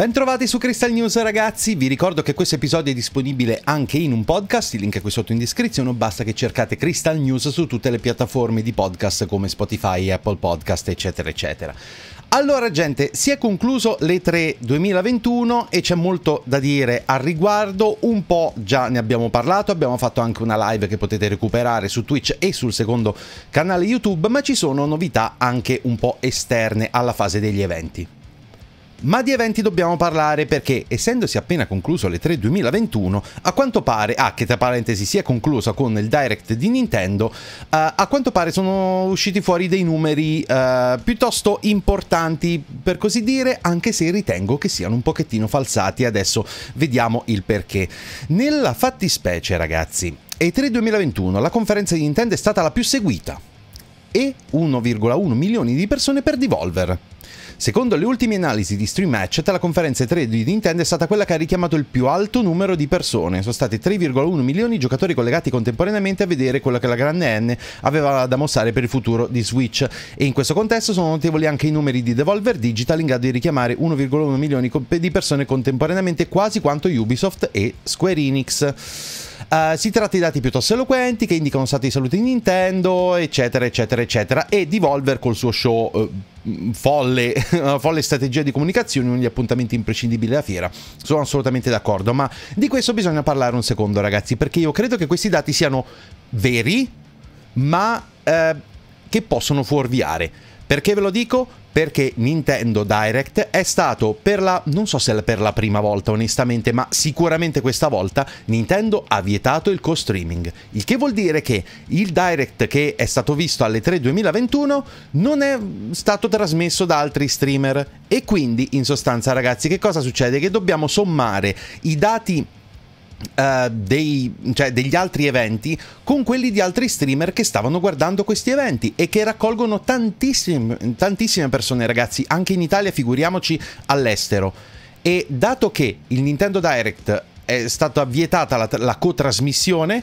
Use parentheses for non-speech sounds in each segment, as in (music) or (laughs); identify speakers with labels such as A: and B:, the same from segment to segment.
A: Bentrovati su Crystal News ragazzi, vi ricordo che questo episodio è disponibile anche in un podcast, il link è qui sotto in descrizione, basta che cercate Crystal News su tutte le piattaforme di podcast come Spotify, Apple Podcast eccetera eccetera. Allora gente, si è concluso l'E3 2021 e c'è molto da dire al riguardo, un po' già ne abbiamo parlato, abbiamo fatto anche una live che potete recuperare su Twitch e sul secondo canale YouTube, ma ci sono novità anche un po' esterne alla fase degli eventi. Ma di eventi dobbiamo parlare perché, essendosi appena concluso le 3 2021, a quanto pare, ah, che tra parentesi sia conclusa con il direct di Nintendo, uh, a quanto pare sono usciti fuori dei numeri uh, piuttosto importanti, per così dire, anche se ritengo che siano un pochettino falsati. Adesso vediamo il perché. Nella fattispecie, ragazzi, E3 2021, la conferenza di Nintendo è stata la più seguita e 1,1 milioni di persone per Devolver. Secondo le ultime analisi di Stream Matchet, la conferenza 3 di Nintendo è stata quella che ha richiamato il più alto numero di persone. Sono stati 3,1 milioni di giocatori collegati contemporaneamente a vedere quello che la grande N aveva da mostrare per il futuro di Switch. E in questo contesto sono notevoli anche i numeri di Devolver Digital in grado di richiamare 1,1 milioni di persone contemporaneamente, quasi quanto Ubisoft e Square Enix. Uh, si tratta di dati piuttosto eloquenti che indicano stati di salute di Nintendo, eccetera, eccetera, eccetera. E Devolver col suo show. Uh, folle, (laughs) folle strategia di comunicazione, uno degli appuntamenti imprescindibili della fiera. Sono assolutamente d'accordo, ma di questo bisogna parlare un secondo, ragazzi, perché io credo che questi dati siano veri, ma eh, che possono fuorviare. Perché ve lo dico? perché Nintendo Direct è stato per la, non so se per la prima volta onestamente, ma sicuramente questa volta Nintendo ha vietato il co-streaming, il che vuol dire che il Direct che è stato visto alle 3 2021 non è stato trasmesso da altri streamer e quindi in sostanza ragazzi che cosa succede? Che dobbiamo sommare i dati Uh, dei, cioè degli altri eventi con quelli di altri streamer che stavano guardando questi eventi e che raccolgono tantissime, tantissime persone, ragazzi, anche in Italia, figuriamoci all'estero. E dato che il Nintendo Direct è stata vietata la, la co-trasmissione,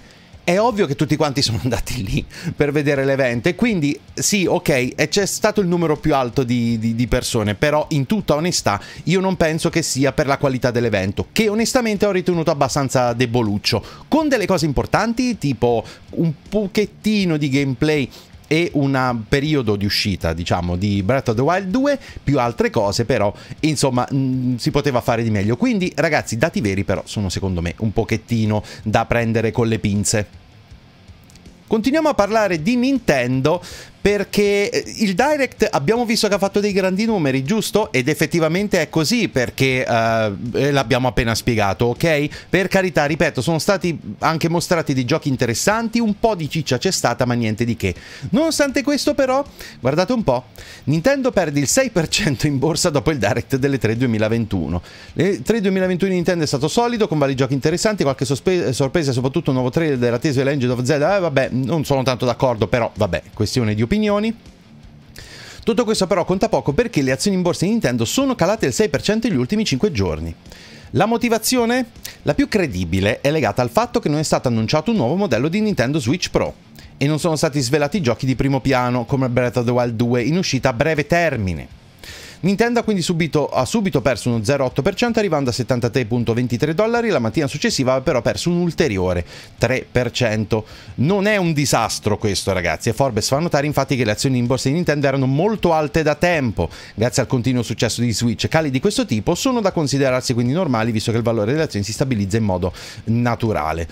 A: è ovvio che tutti quanti sono andati lì per vedere l'evento. E quindi sì, ok, c'è stato il numero più alto di, di, di, persone, però in tutta onestà io non penso che sia per la qualità dell'evento, che onestamente ho ritenuto abbastanza deboluccio, con delle cose importanti, tipo un pochettino di gameplay e un periodo di uscita, diciamo, di Breath of the Wild 2, più altre cose, però insomma mh, mm, si poteva fare di meglio. Quindi, ragazzi, dati veri però sono secondo me un pochettino da prendere con le pinze. Continuiamo a parlare di Nintendo perché eh, il Direct abbiamo visto che ha fatto dei grandi numeri, giusto? Ed effettivamente è così perché uh, l'abbiamo appena spiegato, ok? Per carità, ripeto, sono stati anche mostrati dei giochi interessanti, un po' di ciccia c'è stata, ma niente di che. Nonostante questo però, guardate un po', Nintendo perde il 6% in borsa dopo il Direct delle 3 2021. Le 3 2021 di Nintendo è stato solido, con vari giochi interessanti, qualche sorpresa, soprattutto un nuovo trailer della tesi della Legend of Zelda, eh, vabbè, non sono tanto d'accordo, però vabbè, questione di opinioni. Tutto questo però conta poco perché le azioni in borsa di Nintendo sono calate del 6% negli ultimi 5 giorni. La motivazione? La più credibile è legata al fatto che non è stato annunciato un nuovo modello di Nintendo Switch Pro e non sono stati svelati giochi di primo piano come Breath of the Wild 2 in uscita a breve termine. Nintendo ha quindi subito, ha subito perso uno 0,8% arrivando a 73,23 dollari, la mattina successiva ha però perso un ulteriore 3%. Non è un disastro questo ragazzi e Forbes fa notare infatti che le azioni in borsa di Nintendo erano molto alte da tempo, grazie al continuo successo di Switch. Cali di questo tipo sono da considerarsi quindi normali visto che il valore delle azioni si stabilizza in modo naturale.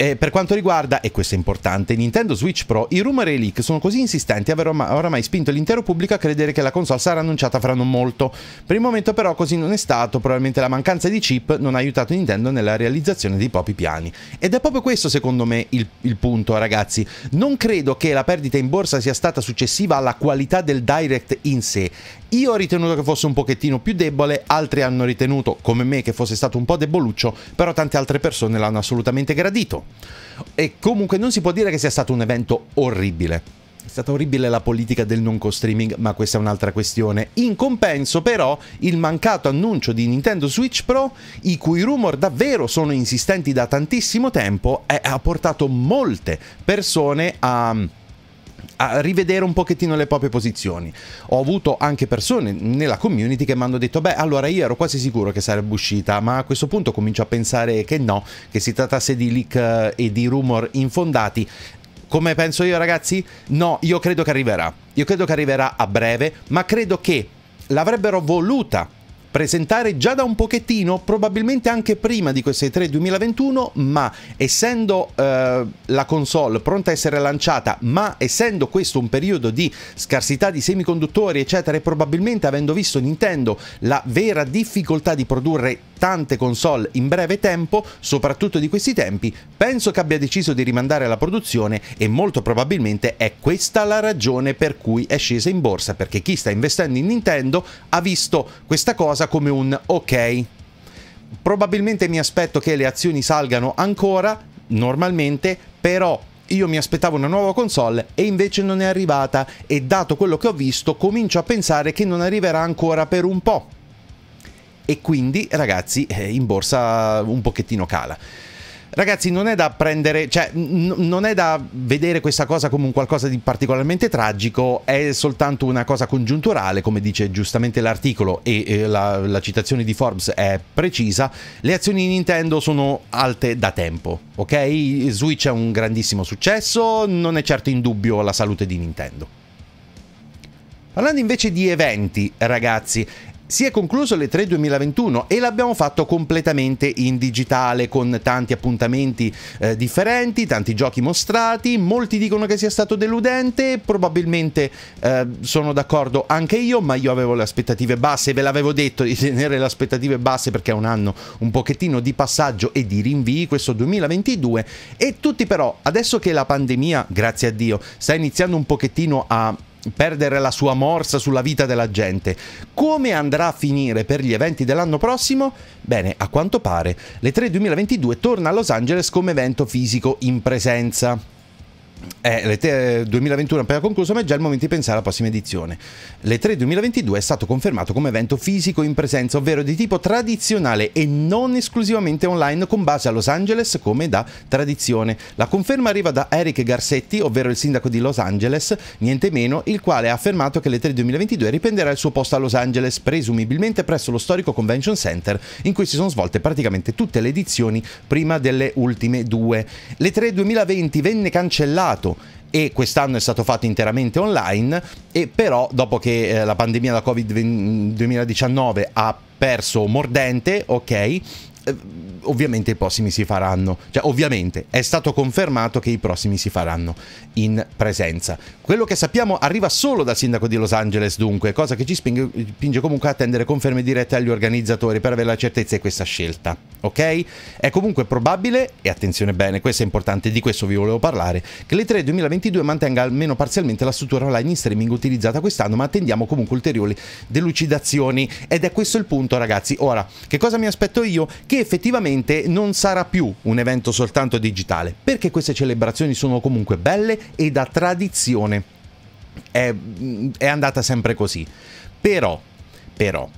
A: E per quanto riguarda, e questo è importante, Nintendo Switch Pro, i rumor e i leak sono così insistenti aver oramai spinto l'intero pubblico a credere che la console sarà annunciata fra non molto. Per il momento però così non è stato, probabilmente la mancanza di chip non ha aiutato Nintendo nella realizzazione dei propri piani. Ed è proprio questo secondo me il, il punto ragazzi, non credo che la perdita in borsa sia stata successiva alla qualità del Direct in sé, io ho ritenuto che fosse un pochettino più debole, altri hanno ritenuto, come me, che fosse stato un po' deboluccio, però tante altre persone l'hanno assolutamente gradito. E comunque non si può dire che sia stato un evento orribile. È stata orribile la politica del non co-streaming, ma questa è un'altra questione. In compenso, però, il mancato annuncio di Nintendo Switch Pro, i cui rumor davvero sono insistenti da tantissimo tempo, è, ha portato molte persone a a rivedere un pochettino le proprie posizioni. Ho avuto anche persone nella community che mi hanno detto, beh, allora io ero quasi sicuro che sarebbe uscita, ma a questo punto comincio a pensare che no, che si trattasse di leak eh, e di rumor infondati come penso io ragazzi? No, io credo che arriverà. Io credo che arriverà a breve, ma credo che l'avrebbero voluta presentare già da un pochettino, probabilmente anche prima di queste 3 2021, ma essendo eh, la console pronta a essere lanciata, ma essendo questo un periodo di scarsità di semiconduttori, eccetera, e probabilmente avendo visto Nintendo la vera difficoltà di produrre tante console in breve tempo, soprattutto di questi tempi, penso che abbia deciso di rimandare la produzione e molto probabilmente è questa la ragione per cui è scesa in borsa, perché chi sta investendo in Nintendo ha visto questa cosa come un ok. Probabilmente mi aspetto che le azioni salgano ancora, normalmente, però io mi aspettavo una nuova console e invece non è arrivata e dato quello che ho visto comincio a pensare che non arriverà ancora per un po'. E quindi ragazzi eh, in borsa un pochettino cala. Ragazzi, non è da prendere, cioè, n- non è da vedere questa cosa come un qualcosa di particolarmente tragico, è soltanto una cosa congiunturale, come dice giustamente l'articolo e, e la, la citazione di Forbes è precisa. Le azioni di Nintendo sono alte da tempo, ok? Switch è un grandissimo successo, non è certo in dubbio la salute di Nintendo. Parlando invece di eventi, ragazzi, si è concluso le 3 2021 e l'abbiamo fatto completamente in digitale con tanti appuntamenti eh, differenti, tanti giochi mostrati, molti dicono che sia stato deludente, probabilmente eh, sono d'accordo anche io, ma io avevo le aspettative basse, ve l'avevo detto di tenere le aspettative basse perché è un anno un pochettino di passaggio e di rinvii questo 2022 e tutti però adesso che la pandemia, grazie a Dio, sta iniziando un pochettino a perdere la sua morsa sulla vita della gente. Come andrà a finire per gli eventi dell'anno prossimo? Bene, a quanto pare, l'E3 2022 torna a Los Angeles come evento fisico in presenza. Eh, le tre 2021 eh, appena concluso, ma è già il momento di pensare alla prossima edizione. Le 3 2022 è stato confermato come evento fisico in presenza, ovvero di tipo tradizionale e non esclusivamente online con base a Los Angeles come da tradizione. La conferma arriva da Eric Garcetti, ovvero il sindaco di Los Angeles, niente meno, il quale ha affermato che le 3 2022 riprenderà il suo posto a Los Angeles, presumibilmente presso lo storico Convention Center, in cui si sono svolte praticamente tutte le edizioni prima delle ultime due. Le 3 2020 venne cancellata passato e quest'anno è stato fatto interamente online e però dopo che eh, la pandemia da Covid 2019 ha perso mordente, ok, eh, ovviamente i prossimi si faranno, cioè ovviamente è stato confermato che i prossimi si faranno in presenza. Quello che sappiamo arriva solo dal sindaco di Los Angeles dunque, cosa che ci spinge, spinge comunque a attendere conferme dirette agli organizzatori per avere la certezza di questa scelta, ok? È comunque probabile, e attenzione bene, questo è importante, di questo vi volevo parlare, che l'E3 2022 mantenga almeno parzialmente la struttura online in streaming utilizzata quest'anno, ma attendiamo comunque ulteriori delucidazioni ed è questo il punto ragazzi. Ora, che cosa mi aspetto io? Che che effettivamente non sarà più un evento soltanto digitale, perché queste celebrazioni sono comunque belle e da tradizione è, è andata sempre così. Però, però,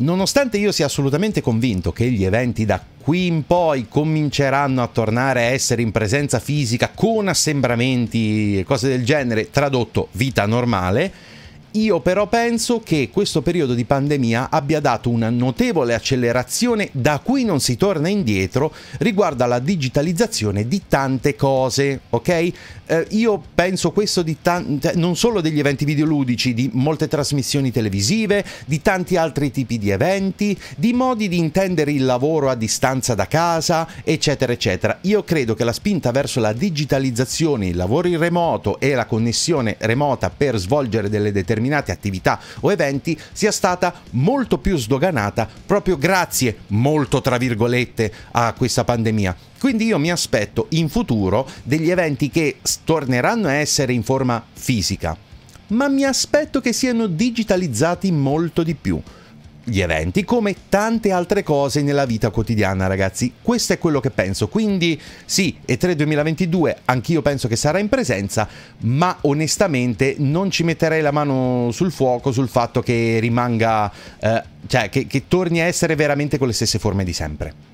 A: Nonostante io sia assolutamente convinto che gli eventi da qui in poi cominceranno a tornare a essere in presenza fisica con assembramenti e cose del genere, tradotto vita normale, io però penso che questo periodo di pandemia abbia dato una notevole accelerazione da cui non si torna indietro riguardo alla digitalizzazione di tante cose, ok? eh, io penso questo di tante, cioè, non solo degli eventi videoludici, di molte trasmissioni televisive, di tanti altri tipi di eventi, di modi di intendere il lavoro a distanza da casa, eccetera, eccetera. Io credo che la spinta verso la digitalizzazione, il lavoro in remoto e la connessione remota per svolgere delle determinate attività o eventi sia stata molto più sdoganata proprio grazie, molto tra virgolette, a questa pandemia. Quindi io mi aspetto in futuro degli eventi che torneranno a essere in forma fisica, ma mi aspetto che siano digitalizzati molto di più. Gli eventi come tante altre cose nella vita quotidiana, ragazzi. Questo è quello che penso. Quindi sì, E3 2022 anch'io penso che sarà in presenza, ma onestamente non ci metterei la mano sul fuoco sul fatto che rimanga, eh, cioè che, che torni a essere veramente con le stesse forme di sempre.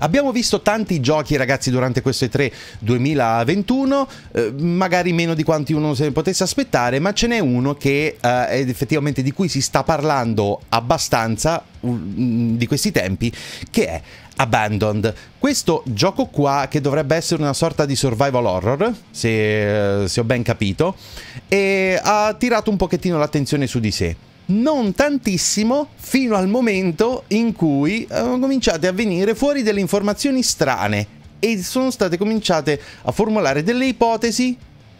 A: Abbiamo visto tanti giochi, ragazzi, durante queste E3 2021, eh, magari meno di quanti uno se ne potesse aspettare, ma ce n'è uno che eh, effettivamente di cui si sta parlando abbastanza um, di questi tempi, che è Abandoned. Questo gioco qua che dovrebbe essere una sorta di survival horror, se, eh, se ho ben capito, e ha tirato un pochettino l'attenzione su di sé non tantissimo fino al momento in cui hanno eh, cominciato a venire fuori delle informazioni strane e sono state cominciate a formulare delle ipotesi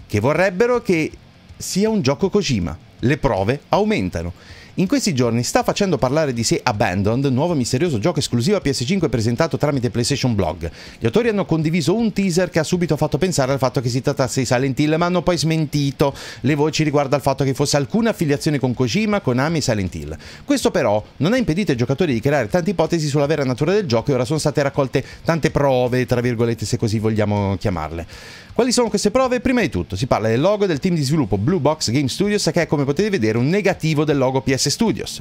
A: che vorrebbero che sia un gioco Kojima le prove aumentano. In questi giorni sta facendo parlare di sé Abandoned, nuovo misterioso gioco esclusivo a PS5 presentato tramite PlayStation Blog. Gli autori hanno condiviso un teaser che ha subito fatto pensare al fatto che si trattasse di Silent Hill, ma hanno poi smentito le voci riguardo al fatto che fosse alcuna affiliazione con Kojima, Konami e Silent Hill. Questo però non ha impedito ai giocatori di creare tante ipotesi sulla vera natura del gioco e ora sono state raccolte tante prove, tra virgolette se così vogliamo chiamarle. Quali sono queste prove? Prima di tutto si parla del logo del team di sviluppo Blue Box Game Studios che è come potete vedere un negativo del logo PS Studios.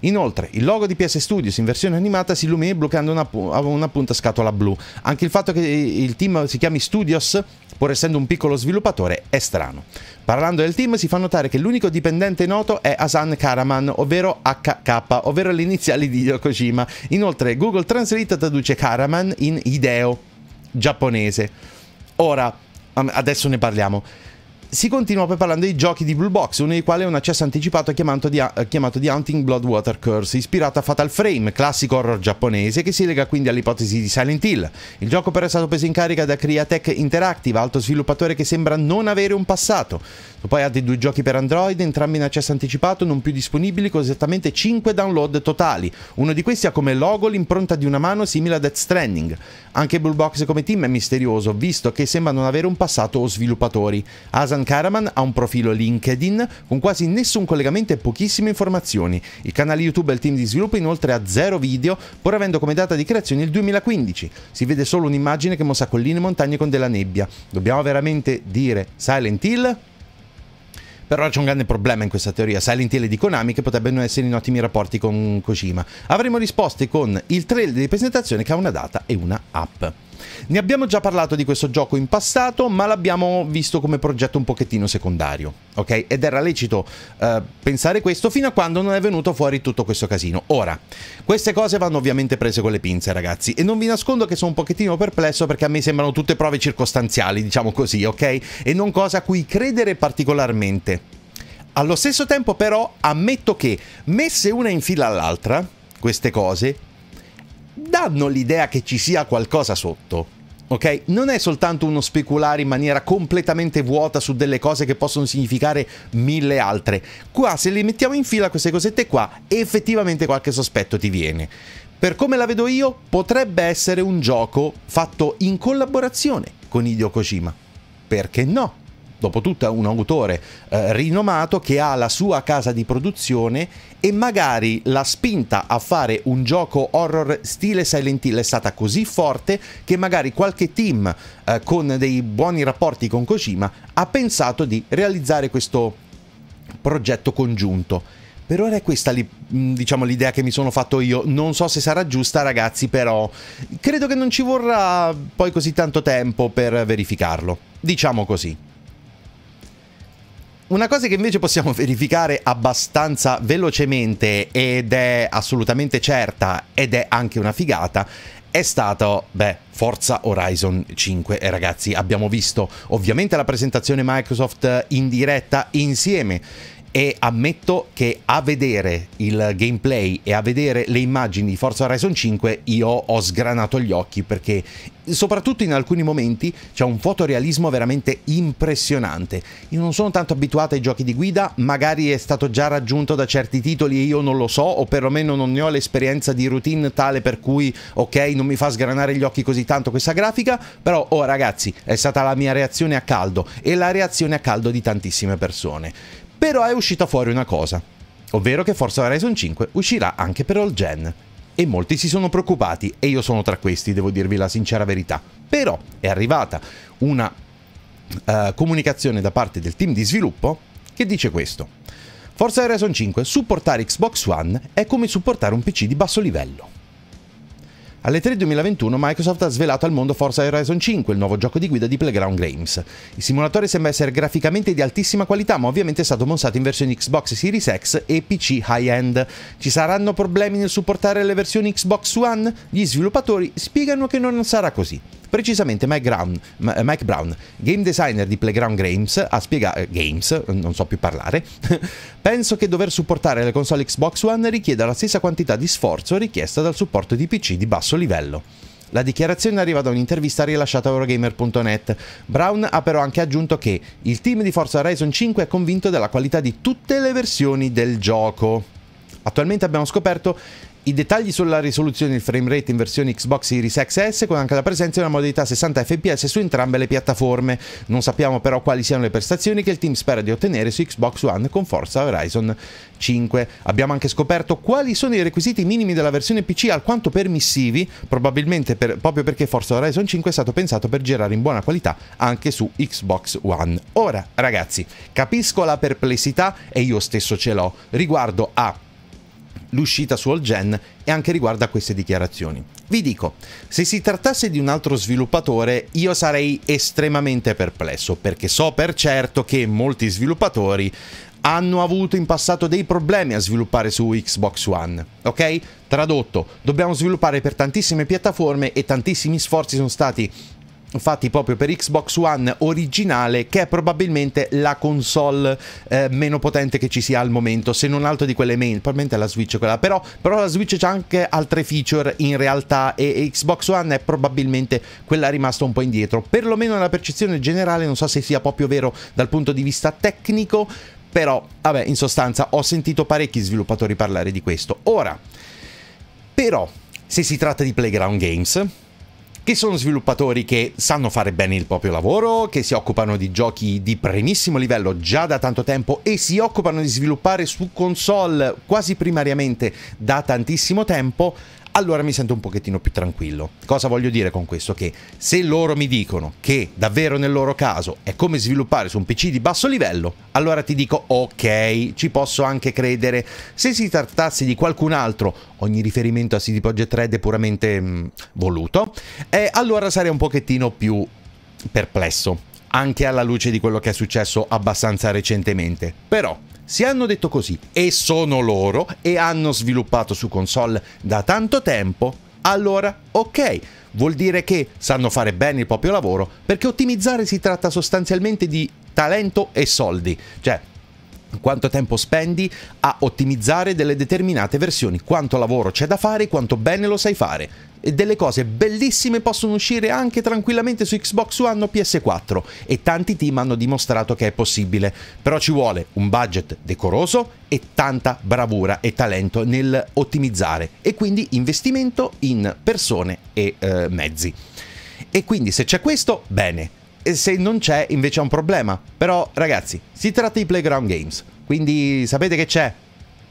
A: Inoltre, il logo di PS Studios in versione animata si illumina bloccando una, una punta scatola blu. Anche il fatto che il team si chiami Studios pur essendo un piccolo sviluppatore, è strano. Parlando del team si fa notare che l'unico dipendente noto è Asan Karaman, ovvero HK, ovvero le iniziali di Kojima. Inoltre Google Translate traduce Karaman in Ideo, giapponese. Ora, adesso ne parliamo si continua poi parlando dei giochi di Blue Box, uno dei quali è un accesso anticipato eh, chiamato, di, chiamato The Hunting Blood Water Curse, ispirato a Fatal Frame, classico horror giapponese che si lega quindi all'ipotesi di Silent Hill. Il gioco però è stato preso in carica da Createch Interactive, alto sviluppatore che sembra non avere un passato. Poi altri due giochi per Android, entrambi in accesso anticipato, non più disponibili, con esattamente 5 download totali. Uno di questi ha come logo l'impronta di una mano simile a Death Stranding. Anche Blue Box come team è misterioso, visto che sembra non avere un passato o sviluppatori. Hasan Karaman ha un profilo LinkedIn con quasi nessun collegamento e pochissime informazioni. Il canale YouTube e il team di sviluppo inoltre ha zero video, pur avendo come data di creazione il 2015. Si vede solo un'immagine che mossa colline e montagne con della nebbia. Dobbiamo veramente dire Silent Hill? Però c'è un grande problema in questa teoria. Silent Hill e di Konami che potrebbero essere in ottimi rapporti con Kojima. Avremo risposte con il trailer di presentazione che ha una data e una app. Ne abbiamo già parlato di questo gioco in passato, ma l'abbiamo visto come progetto un pochettino secondario, ok? Ed era lecito eh, pensare questo fino a quando non è venuto fuori tutto questo casino. Ora, queste cose vanno ovviamente prese con le pinze, ragazzi, e non vi nascondo che sono un pochettino perplesso perché a me sembrano tutte prove circostanziali, diciamo così, ok? E non cosa a cui credere particolarmente. Allo stesso tempo però ammetto che messe una in fila all'altra, queste cose, danno l'idea che ci sia qualcosa sotto. Ok? Non è soltanto uno speculare in maniera completamente vuota su delle cose che possono significare mille altre. Qua, se le mettiamo in fila queste cosette qua, effettivamente qualche sospetto ti viene. Per come la vedo io, potrebbe essere un gioco fatto in collaborazione con Hideo Kojima. Perché no? dopotutto un autore eh, rinomato che ha la sua casa di produzione e magari la spinta a fare un gioco horror stile Silent Hill è stata così forte che magari qualche team eh, con dei buoni rapporti con Kojima ha pensato di realizzare questo progetto congiunto. Per ora è questa mm, diciamo, l'idea che mi sono fatto io. Non so se sarà giusta, ragazzi, però credo che non ci vorrà poi così tanto tempo per verificarlo. Diciamo così. Una cosa che invece possiamo verificare abbastanza velocemente ed è assolutamente certa ed è anche una figata è stato, beh, Forza Horizon 5 E ragazzi, abbiamo visto ovviamente la presentazione Microsoft in diretta insieme e ammetto che a vedere il gameplay e a vedere le immagini di Forza Horizon 5 io ho sgranato gli occhi perché soprattutto in alcuni momenti c'è un fotorealismo veramente impressionante. Io non sono tanto abituato ai giochi di guida, magari è stato già raggiunto da certi titoli e io non lo so, o perlomeno non ne ho l'esperienza di routine tale per cui, ok, non mi fa sgranare gli occhi così tanto questa grafica, però, oh ragazzi, è stata la mia reazione a caldo e la reazione a caldo di tantissime persone. Però è uscita fuori una cosa, ovvero che Forza Horizon 5 uscirà anche per All Gen e molti si sono preoccupati e io sono tra questi, devo dirvi la sincera verità. Però è arrivata una uh, comunicazione da parte del team di sviluppo che dice questo. Forza Horizon 5, supportare Xbox One è come supportare un PC di basso livello. Alle 3 2021 Microsoft ha svelato al mondo Forza Horizon 5, il nuovo gioco di guida di Playground Games. Il simulatore sembra essere graficamente di altissima qualità, ma ovviamente è stato montato in versione Xbox Series X e PC high-end. Ci saranno problemi nel supportare le versioni Xbox One? Gli sviluppatori spiegano che non sarà così. Precisamente Mike Brown, eh, Mike Brown game designer di Playground Games, ha spiegato... Eh, games, non so più parlare. (laughs) Penso che dover supportare le console Xbox One richieda la stessa quantità di sforzo richiesta dal supporto di PC di basso livello. La dichiarazione arriva da un'intervista rilasciata a Eurogamer.net. Brown ha però anche aggiunto che il team di Forza Horizon 5 è convinto della qualità di tutte le versioni del gioco. Attualmente abbiamo scoperto i dettagli sulla risoluzione e il frame rate in versione Xbox Series XS con anche la presenza di una modalità 60 fps su entrambe le piattaforme. Non sappiamo però quali siano le prestazioni che il team spera di ottenere su Xbox One con Forza Horizon 5. Abbiamo anche scoperto quali sono i requisiti minimi della versione PC alquanto permissivi, probabilmente per, proprio perché Forza Horizon 5 è stato pensato per girare in buona qualità anche su Xbox One. Ora, ragazzi, capisco la perplessità e io stesso ce l'ho riguardo a l'uscita su All Gen e anche riguardo a queste dichiarazioni. Vi dico, se si trattasse di un altro sviluppatore io sarei estremamente perplesso perché so per certo che molti sviluppatori hanno avuto in passato dei problemi a sviluppare su Xbox One, ok? Tradotto, dobbiamo sviluppare per tantissime piattaforme e tantissimi sforzi sono stati infatti proprio per Xbox One originale, che è probabilmente la console eh, meno potente che ci sia al momento, se non altro di quelle main, probabilmente la Switch quella, però, però la Switch c'ha anche altre feature in realtà e Xbox One è probabilmente quella rimasta un po' indietro, perlomeno nella percezione generale, non so se sia proprio vero dal punto di vista tecnico, però vabbè, in sostanza ho sentito parecchi sviluppatori parlare di questo. Ora, però, se si tratta di Playground Games, che sono sviluppatori che sanno fare bene il proprio lavoro, che si occupano di giochi di primissimo livello già da tanto tempo e si occupano di sviluppare su console quasi primariamente da tantissimo tempo, allora mi sento un pochettino più tranquillo. Cosa voglio dire con questo? Che se loro mi dicono che davvero nel loro caso è come sviluppare su un PC di basso livello, allora ti dico ok, ci posso anche credere. Se si trattasse di qualcun altro, ogni riferimento a CD Projekt Red è puramente mh, mm, voluto, eh, allora sarei un pochettino più perplesso anche alla luce di quello che è successo abbastanza recentemente. Però si hanno detto così e sono loro e hanno sviluppato su console da tanto tempo, allora ok, vuol dire che sanno fare bene il proprio lavoro perché ottimizzare si tratta sostanzialmente di talento e soldi, cioè quanto tempo spendi a ottimizzare delle determinate versioni, quanto lavoro c'è da fare, quanto bene lo sai fare delle cose bellissime possono uscire anche tranquillamente su Xbox One o PS4 e tanti team hanno dimostrato che è possibile, però ci vuole un budget decoroso e tanta bravura e talento nel ottimizzare e quindi investimento in persone e eh, mezzi. E quindi se c'è questo, bene. E se non c'è, invece è un problema. Però, ragazzi, si tratta di Playground Games. Quindi sapete che c'è?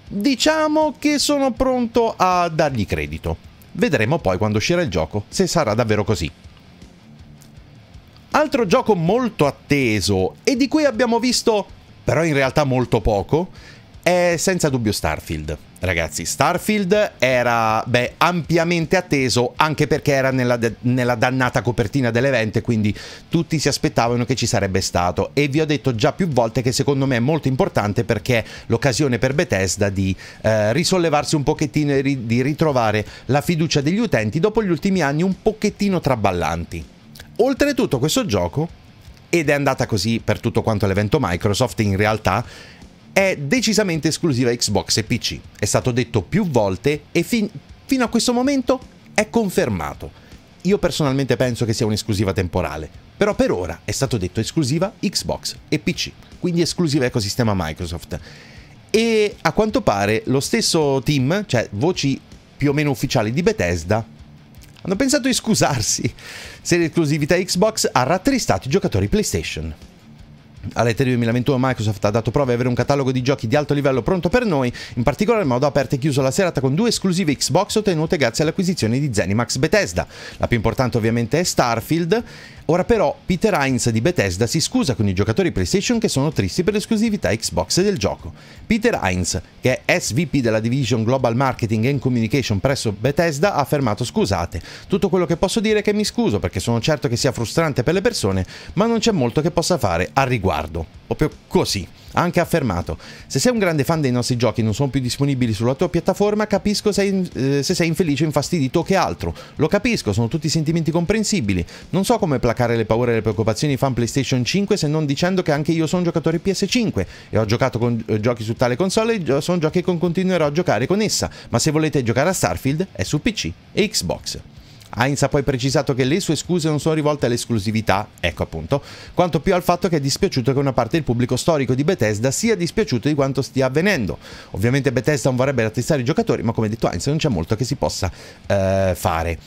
A: Diciamo che sono pronto a dargli credito. Vedremo poi quando uscirà il gioco se sarà davvero così. Altro gioco molto atteso e di cui abbiamo visto però in realtà molto poco è senza dubbio Starfield. Ragazzi, Starfield era beh, ampiamente atteso anche perché era nella, nella dannata copertina dell'evento, quindi tutti si aspettavano che ci sarebbe stato. E vi ho detto già più volte che secondo me è molto importante perché è l'occasione per Bethesda di eh, risollevarsi un pochettino e ri di ritrovare la fiducia degli utenti dopo gli ultimi anni un pochettino traballanti. Oltretutto questo gioco ed è andata così per tutto quanto l'evento Microsoft in realtà è decisamente esclusiva Xbox e PC. È stato detto più volte e fin fino a questo momento è confermato. Io personalmente penso che sia un'esclusiva temporale, però per ora è stato detto esclusiva Xbox e PC, quindi esclusiva ecosistema Microsoft. E a quanto pare lo stesso team, cioè voci più o meno ufficiali di Bethesda, hanno pensato di scusarsi se l'esclusività Xbox ha rattristato i giocatori PlayStation alle 3 2021 Microsoft ha dato prova di avere un catalogo di giochi di alto livello pronto per noi, in particolar modo ha aperto e chiuso la serata con due esclusive Xbox ottenute grazie all'acquisizione di Zenimax Bethesda. La più importante ovviamente è Starfield, ora però Peter Heinz di Bethesda si scusa con i giocatori PlayStation che sono tristi per l'esclusività Xbox del gioco. Peter Heinz, che è SVP della Division Global Marketing and Communication presso Bethesda, ha affermato scusate, tutto quello che posso dire è che mi scuso perché sono certo che sia frustrante per le persone, ma non c'è molto che possa fare al riguardo riguardo, proprio così. Ha anche affermato, se sei un grande fan dei nostri giochi e non sono più disponibili sulla tua piattaforma, capisco se, eh, se sei infelice, infastidito o che altro. Lo capisco, sono tutti sentimenti comprensibili. Non so come placare le paure e le preoccupazioni di fan PlayStation 5 se non dicendo che anche io sono un giocatore PS5 e ho giocato con eh, giochi su tale console e sono giochi che continuerò a giocare con essa, ma se volete giocare a Starfield è su PC e Xbox. Heinz ha poi precisato che le sue scuse non sono rivolte all'esclusività, ecco appunto, quanto più al fatto che è dispiaciuto che una parte del pubblico storico di Bethesda sia dispiaciuto di quanto stia avvenendo. Ovviamente Bethesda non vorrebbe rattestare i giocatori, ma come detto Heinz non c'è molto che si possa eh, fare.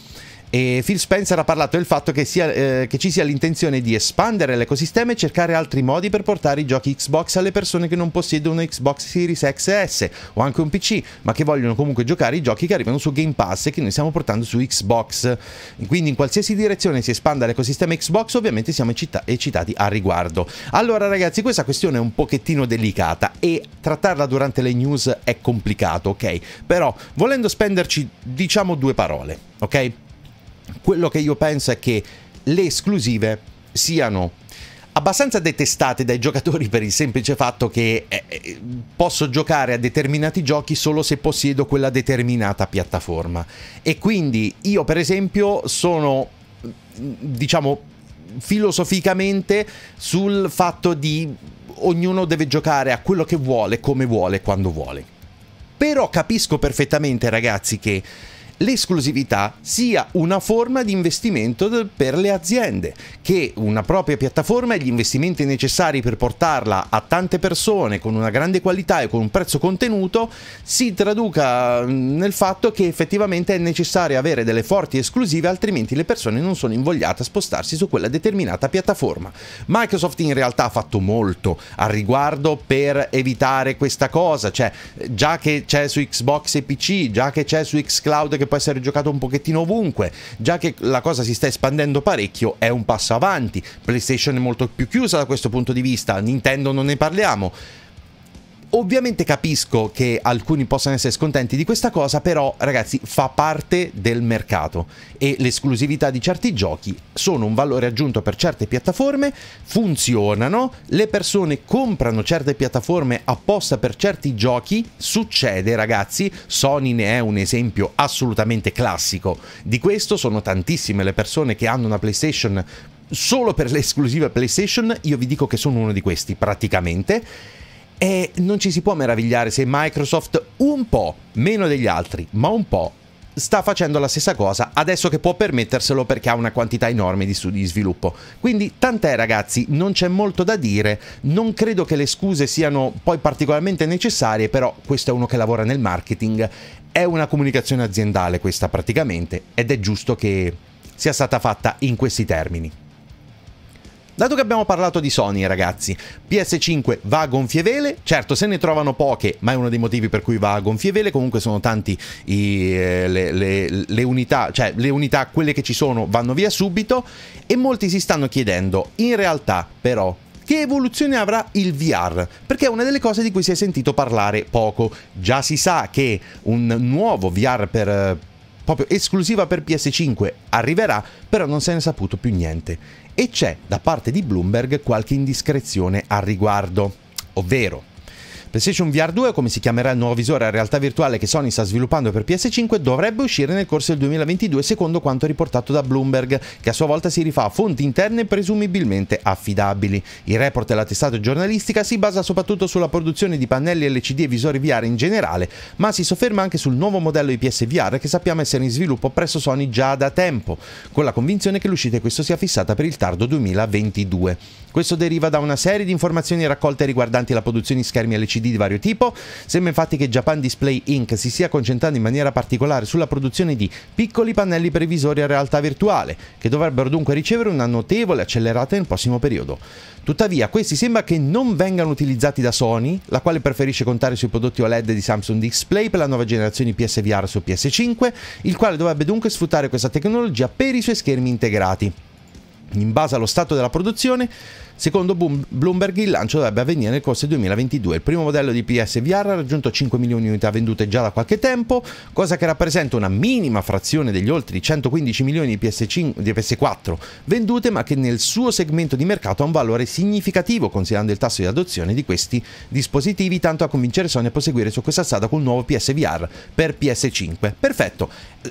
A: E Phil Spencer ha parlato del fatto che, sia, eh, che ci sia l'intenzione di espandere l'ecosistema e cercare altri modi per portare i giochi Xbox alle persone che non possiedono Xbox Series XS o anche un PC, ma che vogliono comunque giocare i giochi che arrivano su Game Pass e che noi stiamo portando su Xbox. Quindi in qualsiasi direzione si espanda l'ecosistema Xbox, ovviamente siamo eccita eccitati a riguardo. Allora ragazzi, questa questione è un pochettino delicata e trattarla durante le news è complicato, ok? Però volendo spenderci diciamo due parole, ok? quello che io penso è che le esclusive siano abbastanza detestate dai giocatori per il semplice fatto che eh, eh, posso giocare a determinati giochi solo se possiedo quella determinata piattaforma. E quindi io per esempio sono, mm, diciamo, filosoficamente sul fatto di ognuno deve giocare a quello che vuole, come vuole, quando vuole. Però capisco perfettamente ragazzi che l'esclusività sia una forma di investimento per le aziende, che una propria piattaforma e gli investimenti necessari per portarla a tante persone con una grande qualità e con un prezzo contenuto si traduca mm, nel fatto che effettivamente è necessario avere delle forti esclusive altrimenti le persone non sono invogliate a spostarsi su quella determinata piattaforma. Microsoft in realtà ha fatto molto al riguardo per evitare questa cosa, cioè già che c'è su Xbox e PC, già che c'è su Xcloud che che può essere giocato un pochettino ovunque, già che la cosa si sta espandendo parecchio, è un passo avanti. PlayStation è molto più chiusa da questo punto di vista, Nintendo non ne parliamo. Ovviamente capisco che alcuni possano essere scontenti di questa cosa, però ragazzi fa parte del mercato e l'esclusività di certi giochi sono un valore aggiunto per certe piattaforme, funzionano, le persone comprano certe piattaforme apposta per certi giochi, succede ragazzi, Sony ne è un esempio assolutamente classico. Di questo sono tantissime le persone che hanno una PlayStation solo per l'esclusiva PlayStation, io vi dico che sono uno di questi praticamente e non ci si può meravigliare se Microsoft un po', meno degli altri, ma un po', sta facendo la stessa cosa adesso che può permetterselo perché ha una quantità enorme di studi di sviluppo. Quindi tant'è ragazzi, non c'è molto da dire, non credo che le scuse siano poi particolarmente necessarie, però questo è uno che lavora nel marketing, è una comunicazione aziendale questa praticamente ed è giusto che sia stata fatta in questi termini. Dato che abbiamo parlato di Sony, ragazzi, PS5 va a gonfie vele, certo se ne trovano poche, ma è uno dei motivi per cui va a gonfie vele, comunque sono tanti i, eh, le, le, le unità, cioè le unità, quelle che ci sono vanno via subito e molti si stanno chiedendo, in realtà però, che evoluzione avrà il VR, perché è una delle cose di cui si è sentito parlare poco. Già si sa che un nuovo VR per, eh, proprio esclusiva per PS5 arriverà, però non se ne è saputo più niente e c'è da parte di Bloomberg qualche indiscrezione al riguardo, ovvero PlayStation VR 2, come si chiamerà il nuovo visore a realtà virtuale che Sony sta sviluppando per PS5, dovrebbe uscire nel corso del 2022 secondo quanto riportato da Bloomberg, che a sua volta si rifà a fonti interne presumibilmente affidabili. Il report e la testata giornalistica si basa soprattutto sulla produzione di pannelli LCD e visori VR in generale, ma si sofferma anche sul nuovo modello di PS VR che sappiamo essere in sviluppo presso Sony già da tempo, con la convinzione che l'uscita di questo sia fissata per il tardo 2022. Questo deriva da una serie di informazioni raccolte riguardanti la produzione di schermi LCD di vario tipo. Sembra infatti che Japan Display Inc. si stia concentrando in maniera particolare sulla produzione di piccoli pannelli previsori a realtà virtuale, che dovrebbero dunque ricevere una notevole accelerata nel prossimo periodo. Tuttavia, questi sembra che non vengano utilizzati da Sony, la quale preferisce contare sui prodotti OLED di Samsung Display per la nuova generazione PSVR su PS5, il quale dovrebbe dunque sfruttare questa tecnologia per i suoi schermi integrati. In base allo stato della produzione, Secondo Bloomberg il lancio dovrebbe avvenire nel corso del 2022. Il primo modello di PSVR ha raggiunto 5 milioni di unità vendute già da qualche tempo, cosa che rappresenta una minima frazione degli oltre 115 milioni di, PS5, di PS4 vendute, ma che nel suo segmento di mercato ha un valore significativo considerando il tasso di adozione di questi dispositivi, tanto a convincere Sony a proseguire su questa strada con un nuovo PSVR per PS5. Perfetto,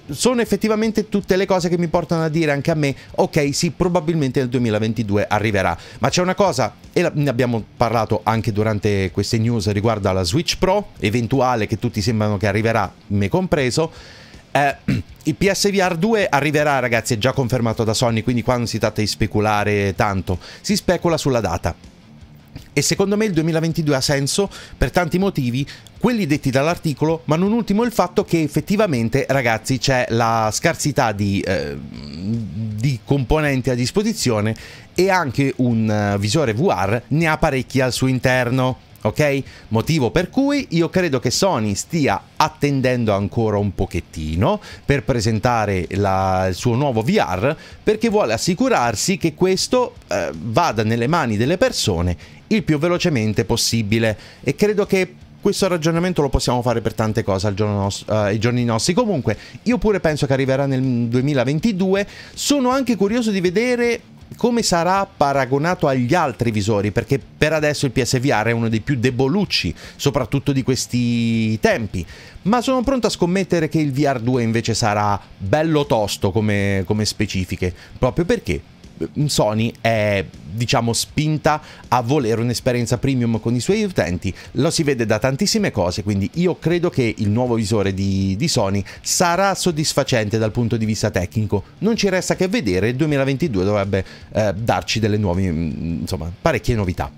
A: sono effettivamente tutte le cose che mi portano a dire anche a me, ok sì, probabilmente nel 2022 arriverà, ma c'è una cosa, e ne abbiamo parlato anche durante queste news riguardo alla Switch Pro, eventuale che tutti sembrano che arriverà, me compreso. Eh, (clears throat) il PSVR 2 arriverà, ragazzi, è già confermato da Sony, quindi qua non si tratta di speculare tanto, si specula sulla data e secondo me il 2022 ha senso per tanti motivi, quelli detti dall'articolo, ma non ultimo il fatto che effettivamente, ragazzi, c'è la scarsità di, eh, di componenti a disposizione e anche un eh, visore VR ne ha parecchi al suo interno ok? Motivo per cui io credo che Sony stia attendendo ancora un pochettino per presentare la, il suo nuovo VR perché vuole assicurarsi che questo eh, vada nelle mani delle persone il più velocemente possibile e credo che questo ragionamento lo possiamo fare per tante cose nostro, uh, eh, ai giorni nostri. Comunque, io pure penso che arriverà nel 2022. Sono anche curioso di vedere come sarà paragonato agli altri visori, perché per adesso il PSVR è uno dei più debolucci, soprattutto di questi tempi. Ma sono pronto a scommettere che il VR2 invece sarà bello tosto come, come specifiche, proprio perché Mm, Sony è diciamo spinta a volere un'esperienza premium con i suoi utenti lo si vede da tantissime cose quindi io credo che il nuovo visore di, di Sony sarà soddisfacente dal punto di vista tecnico non ci resta che vedere il 2022 dovrebbe eh, darci delle nuove mm, insomma parecchie novità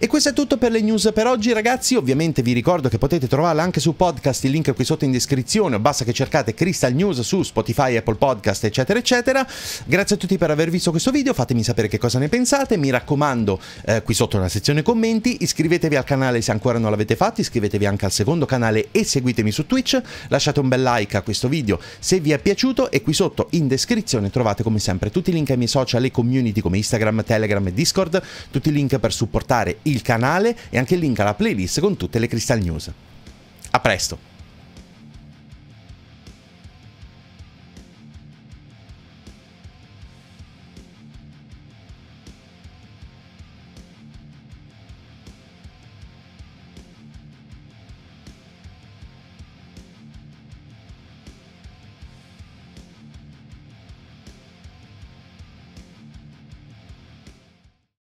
A: e questo è tutto per le news per oggi ragazzi, ovviamente vi ricordo che potete trovarla anche su podcast, il link è qui sotto in descrizione, o basta che cercate Crystal News su Spotify, Apple Podcast eccetera eccetera. Grazie a tutti per aver visto questo video, fatemi sapere che cosa ne pensate, mi raccomando eh, qui sotto nella sezione commenti, iscrivetevi al canale se ancora non l'avete fatto, iscrivetevi anche al secondo canale e seguitemi su Twitch, lasciate un bel like a questo video se vi è piaciuto e qui sotto in descrizione trovate come sempre tutti i link ai miei social e community come Instagram, Telegram e Discord, tutti i link per supportare il canale e anche il link alla playlist con tutte le Crystal News. A presto!